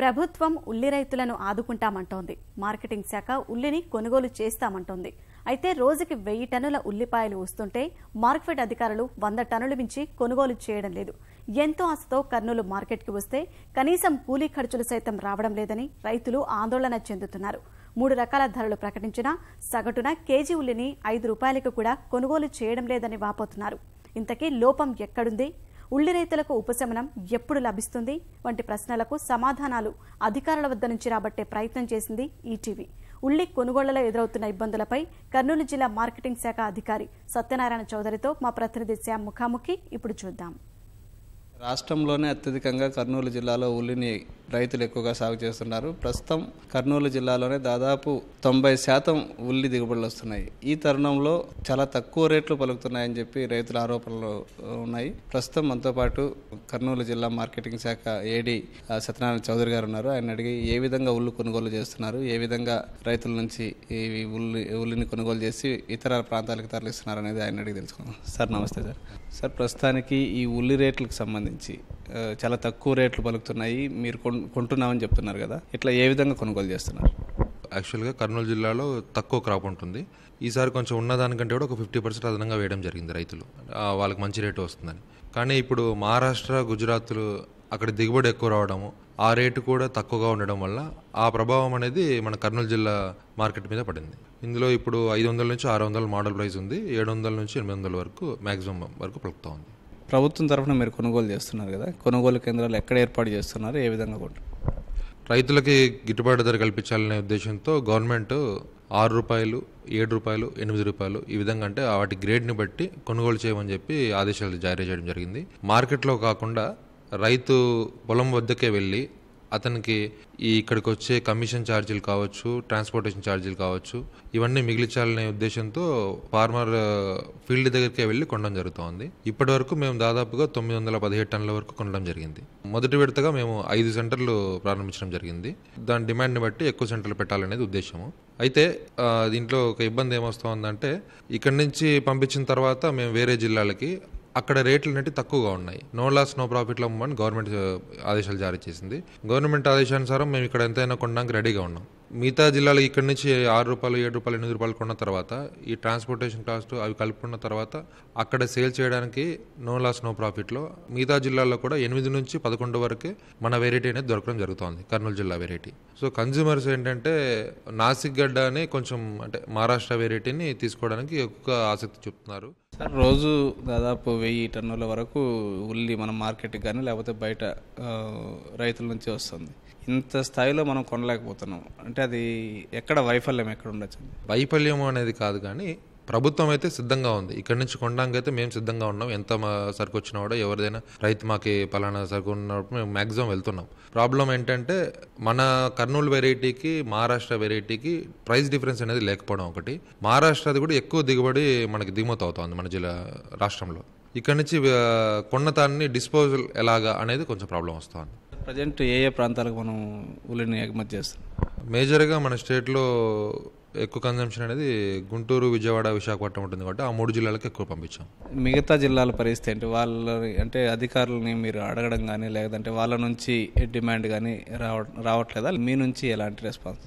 ప్రభుత్వం ఉల్లి రైతులను ఆదుకుంటామంటోంది మార్కెటింగ్ శాఖ ఉల్లిని కొనుగోలు చేస్తామంటోంది అయితే రోజుకి వెయ్యి టన్నుల ఉల్లిపాయలు వస్తుంటే మార్కెట్ అధికారులు వంద టన్నులు మించి కొనుగోలు చేయడం లేదు ఎంతో ఆశతో కర్నూలు మార్కెట్కి వస్తే కనీసం కూలీ ఖర్చులు సైతం రావడం లేదని రైతులు ఆందోళన చెందుతున్నారు మూడు రకాల ధరలు ప్రకటించినా సగటున కేజీ ఉల్లిని ఐదు రూపాయలకు కూడా కొనుగోలు చేయడం లేదని వాపోతున్నారు ఇంతకీ లోపం ఎక్కడుంది ఉల్లి రైతులకు ఉపశమనం ఎప్పుడు లభిస్తుంది వంటి ప్రశ్నలకు సమాధానాలు అధికారుల వద్ద నుంచి రాబట్టే ప్రయత్నం చేసింది ఈటీవీ ఉల్లి కొనుగోళ్లలో ఎదురవుతున్న ఇబ్బందులపై కర్నూలు జిల్లా మార్కెటింగ్ శాఖ అధికారి సత్యనారాయణ చౌదరితో మా ప్రతినిధి శ్యామ్ ముఖాముఖి ఇప్పుడు చూద్దాం రాష్ట్రంలోనే అత్యధికంగా కర్నూలు జిల్లాలో ఉల్లిని రైతులు ఎక్కువగా సాగు చేస్తున్నారు ప్రస్తుతం కర్నూలు జిల్లాలోనే దాదాపు తొంభై శాతం ఉల్లి దిగుబడులు వస్తున్నాయి ఈ తరుణంలో చాలా తక్కువ రేట్లు పలుకుతున్నాయని చెప్పి రైతుల ఆరోపణలు ఉన్నాయి ప్రస్తుతం మనతో పాటు కర్నూలు జిల్లా మార్కెటింగ్ శాఖ ఏడీ సత్యనారాయణ చౌదరి గారు ఉన్నారు ఆయన అడిగి ఏ విధంగా ఉల్లు కొనుగోలు చేస్తున్నారు ఏ విధంగా రైతుల నుంచి ఈ ఉల్లి ఉల్లిని కొనుగోలు చేసి ఇతర ప్రాంతాలకు తరలిస్తున్నారు అనేది ఆయన అడిగి తెలుసుకున్నాం సార్ నమస్తే సార్ సార్ ప్రస్తుతానికి ఈ ఉల్లి రేట్లకు సంబంధించి సంబంధించి చాలా తక్కువ రేట్లు పలుకుతున్నాయి మీరు కొంటున్నామని చెప్తున్నారు కదా ఇట్లా ఏ విధంగా కొనుగోలు చేస్తున్నారు యాక్చువల్గా కర్నూలు జిల్లాలో తక్కువ క్రాప్ ఉంటుంది ఈసారి కొంచెం ఉన్నదానికంటే కూడా ఒక ఫిఫ్టీ పర్సెంట్ అదనంగా వేయడం జరిగింది రైతులు వాళ్ళకి మంచి రేటు వస్తుందని కానీ ఇప్పుడు మహారాష్ట్ర గుజరాత్లు అక్కడ దిగుబడి ఎక్కువ రావడము ఆ రేటు కూడా తక్కువగా ఉండడం వల్ల ఆ ప్రభావం అనేది మన కర్నూలు జిల్లా మార్కెట్ మీద పడింది ఇందులో ఇప్పుడు ఐదు వందల నుంచి ఆరు వందల మోడల్ ప్రైస్ ఉంది ఏడు వందల నుంచి ఎనిమిది వందల వరకు మ్యాక్సిమం వరకు పలుకుతూ ఉంది ప్రభుత్వం తరఫున మీరు కొనుగోలు చేస్తున్నారు కదా కొనుగోలు కేంద్రాలు ఎక్కడ ఏర్పాటు చేస్తున్నారు ఏ విధంగా రైతులకి గిట్టుబాటు ధర కల్పించాలనే ఉద్దేశంతో గవర్నమెంట్ ఆరు రూపాయలు ఏడు రూపాయలు ఎనిమిది రూపాయలు ఈ విధంగా అంటే వాటి గ్రేడ్ని బట్టి కొనుగోలు చేయమని చెప్పి ఆదేశాలు జారీ చేయడం జరిగింది మార్కెట్లో కాకుండా రైతు పొలం వద్దకే వెళ్ళి అతనికి ఈ ఇక్కడికి వచ్చే కమిషన్ ఛార్జీలు కావచ్చు ట్రాన్స్పోర్టేషన్ ఛార్జీలు కావచ్చు ఇవన్నీ మిగిలించాలనే ఉద్దేశంతో ఫార్మర్ ఫీల్డ్ దగ్గరికే వెళ్ళి కొనడం జరుగుతోంది ఇప్పటి వరకు మేము దాదాపుగా తొమ్మిది వందల పదిహేడు టన్నుల వరకు కొనడం జరిగింది మొదటి విడతగా మేము ఐదు సెంటర్లు ప్రారంభించడం జరిగింది దాని డిమాండ్ని బట్టి ఎక్కువ సెంటర్లు పెట్టాలనేది ఉద్దేశము అయితే దీంట్లో ఒక ఇబ్బంది ఏమొస్తుందంటే ఇక్కడి నుంచి పంపించిన తర్వాత మేము వేరే జిల్లాలకి అక్కడ రేట్లు అనేవి తక్కువగా ఉన్నాయి నో లాస్ నో ప్రాఫిట్లో ఉమ్మని గవర్నమెంట్ ఆదేశాలు జారీ చేసింది గవర్నమెంట్ ఆదేశానుసారం మేము ఇక్కడ ఎంతైనా కొనడానికి రెడీగా ఉన్నాం మిగతా జిల్లాలో ఇక్కడ నుంచి ఆరు రూపాయలు ఏడు రూపాయలు ఎనిమిది రూపాయలు కొన్న తర్వాత ఈ ట్రాన్స్పోర్టేషన్ కాస్ట్ అవి కలుపుకున్న తర్వాత అక్కడ సేల్ చేయడానికి నో లాస్ నో ప్రాఫిట్లో మిగతా జిల్లాల్లో కూడా ఎనిమిది నుంచి పదకొండు వరకు మన వెరైటీ అనేది దొరకడం జరుగుతుంది కర్నూలు జిల్లా వెరైటీ సో కన్జ్యూమర్స్ ఏంటంటే నాసిక్ గడ్డ అని కొంచెం అంటే మహారాష్ట్ర వెరైటీని తీసుకోవడానికి ఎక్కువ ఆసక్తి చూపుతున్నారు సార్ రోజు దాదాపు వెయ్యి టన్నుల వరకు ఉల్లి మనం మార్కెట్కి కానీ లేకపోతే బయట రైతుల నుంచి వస్తుంది ఇంత స్థాయిలో మనం కొనలేకపోతున్నాం అంటే అది ఎక్కడ వైఫల్యం ఎక్కడ ఉండొచ్చు వైఫల్యం అనేది కాదు కానీ ప్రభుత్వం అయితే సిద్ధంగా ఉంది ఇక్కడ నుంచి కొనడానికి అయితే మేము సిద్ధంగా ఉన్నాం ఎంత సరుకు వచ్చినా కూడా ఎవరిదైనా రైతు మాకి పలానా సరుకు ఉన్నప్పుడు మేము మ్యాక్సిమం వెళ్తున్నాం ప్రాబ్లం ఏంటంటే మన కర్నూలు వెరైటీకి మహారాష్ట్ర వెరైటీకి ప్రైస్ డిఫరెన్స్ అనేది లేకపోవడం ఒకటి మహారాష్ట్రది కూడా ఎక్కువ దిగుబడి మనకి దిగుమతి అవుతుంది మన జిల్లా రాష్ట్రంలో ఇక్కడ నుంచి కొన్నతాన్ని డిస్పోజల్ ఎలాగా అనేది కొంచెం ప్రాబ్లం వస్తుంది ప్రజెంట్ ఏ ఏ ప్రాంతాలకు మనం ఉల్లిని ఎగుమతి చేస్తాం మేజర్గా మన స్టేట్లో ఎక్కువ కన్జంప్షన్ అనేది గుంటూరు విజయవాడ విశాఖపట్నం ఉంటుంది కాబట్టి ఆ మూడు జిల్లాలకు ఎక్కువ పంపించాం మిగతా జిల్లాల పరిస్థితి ఏంటి వాళ్ళని అంటే అధికారులని మీరు అడగడం కానీ లేదంటే వాళ్ళ నుంచి డిమాండ్ కానీ రావ రావట్లేదా మీ నుంచి ఎలాంటి రెస్పాన్స్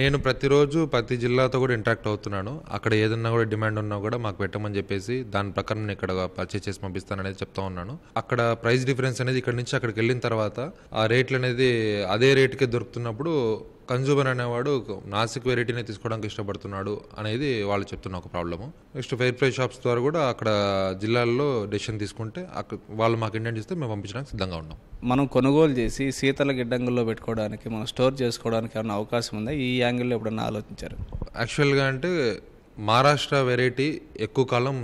నేను ప్రతిరోజు ప్రతి జిల్లాతో కూడా ఇంటరాక్ట్ అవుతున్నాను అక్కడ ఏదన్నా కూడా డిమాండ్ ఉన్నా కూడా మాకు పెట్టమని చెప్పేసి దాని ప్రకారం నేను ఇక్కడ పర్చేస్ చేసి పంపిస్తాను అనేది చెప్తా ఉన్నాను అక్కడ ప్రైస్ డిఫరెన్స్ అనేది ఇక్కడ నుంచి అక్కడికి వెళ్ళిన తర్వాత ఆ రేట్లు అనేది అదే రేటుకే దొరుకుతున్నప్పుడు కన్జ్యూమర్ అనేవాడు నాసిక్ వెరైటీనే తీసుకోవడానికి ఇష్టపడుతున్నాడు అనేది వాళ్ళు చెప్తున్న ఒక problem next fair price shops ద్వారా కూడా అక్కడ జిల్లాల్లో డెసిషన్ తీసుకుంటే అక్కడ వాళ్ళు మాకు ఇండియన్ చేస్తే మేము పంపించడానికి సిద్ధంగా ఉన్నాం మనం కొనుగోలు చేసి శీతల గిడ్డంగుల్లో పెట్టుకోవడానికి మనం స్టోర్ చేసుకోవడానికి ఏమైనా అవకాశం ఉందా ఈ యాంగిల్లో ఎప్పుడన్నా ఆలోచించారు యాక్చువల్గా అంటే మహారాష్ట్ర వెరైటీ ఎక్కువ కాలం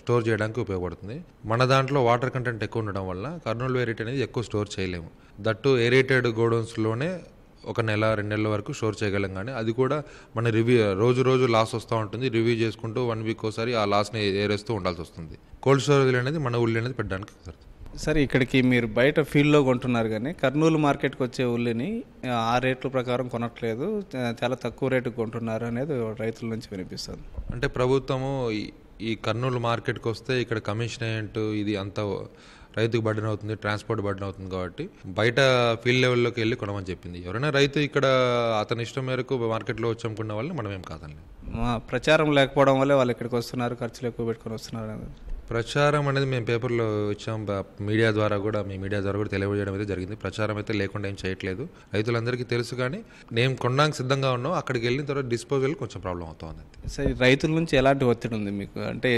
స్టోర్ చేయడానికి ఉపయోగపడుతుంది మన దాంట్లో వాటర్ కంటెంట్ ఎక్కువ ఉండడం వల్ల కర్నూలు వెరైటీ అనేది ఎక్కువ స్టోర్ చేయలేము దట్టు ఏరేటెడ్ గోడౌన్స్లోనే ఒక నెల రెండు నెలల వరకు స్టోర్ చేయగలం కానీ అది కూడా మన రివ్యూ రోజు రోజు లాస్ వస్తూ ఉంటుంది రివ్యూ చేసుకుంటూ వన్ వీక్ ఒకసారి ఆ లాస్ని ఏరేస్తూ ఉండాల్సి వస్తుంది కోల్డ్ స్టోరేజ్ అనేది మన ఉల్లి అనేది పెట్టడానికి కుదరదు సరే ఇక్కడికి మీరు బయట ఫీల్డ్లో కొంటున్నారు కానీ కర్నూలు మార్కెట్కి వచ్చే ఉల్లిని ఆ రేట్ల ప్రకారం కొనట్లేదు చాలా తక్కువ రేటుకి కొంటున్నారు అనేది రైతుల నుంచి వినిపిస్తుంది అంటే ప్రభుత్వము ఈ కర్నూలు మార్కెట్కి వస్తే ఇక్కడ కమిషన్ ఏంటో ఇది అంత రైతుకు బర్డెన్ అవుతుంది ట్రాన్స్పోర్ట్ బర్డన్ అవుతుంది కాబట్టి బయట ఫీల్డ్ లెవెల్లోకి వెళ్ళి కొనమని చెప్పింది ఎవరైనా రైతు ఇక్కడ అతని ఇష్టం మేరకు మార్కెట్లో వచ్చి అమ్ముకున్న వాళ్ళని మనం ఏం ప్రచారం లేకపోవడం వల్ల వాళ్ళు ఇక్కడికి వస్తున్నారు ఖర్చులు ఎక్కువ పెట్టుకొని వస్తున్నారు ప్రచారం అనేది మేము పేపర్లో ఇచ్చాం మీడియా ద్వారా కూడా మీ మీడియా ద్వారా కూడా తెలియజేయడం అయితే జరిగింది ప్రచారం అయితే లేకుండా ఏం చేయట్లేదు రైతులందరికీ తెలుసు కానీ నేను కొనడానికి సిద్ధంగా ఉన్నాం అక్కడికి వెళ్ళిన తర్వాత డిస్పోజల్ కొంచెం ప్రాబ్లం అవుతుంది సరే రైతుల నుంచి ఎలాంటి ఒత్తిడి ఉంది మీకు అంటే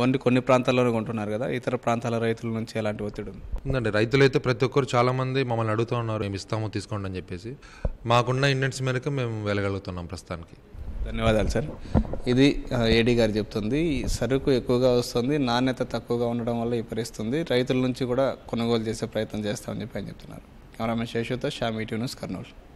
ఓన్లీ కొన్ని ప్రాంతాల్లోనే కొంటున్నారు కదా ఇతర ప్రాంతాల రైతుల నుంచి ఎలాంటి ఒత్తిడి ఉంది ఉందండి రైతులైతే ప్రతి ఒక్కరు చాలా మంది మమ్మల్ని అడుగుతూ ఉన్నారు మేము ఇస్తాము తీసుకోండి అని చెప్పేసి మాకున్న ఇండెంట్స్ మేరకు మేము వెళ్ళగలుగుతున్నాం ప్రస్తుతానికి ధన్యవాదాలు సార్ ఇది ఏడీ గారు చెప్తుంది సరుకు ఎక్కువగా వస్తుంది నాణ్యత తక్కువగా ఉండడం వల్ల విపరిస్తుంది రైతుల నుంచి కూడా కొనుగోలు చేసే ప్రయత్నం చేస్తామని చెప్పి ఆయన చెప్తున్నారు కెమెరామెన్ శేషుతో షామీ న్యూస్ కర్నూలు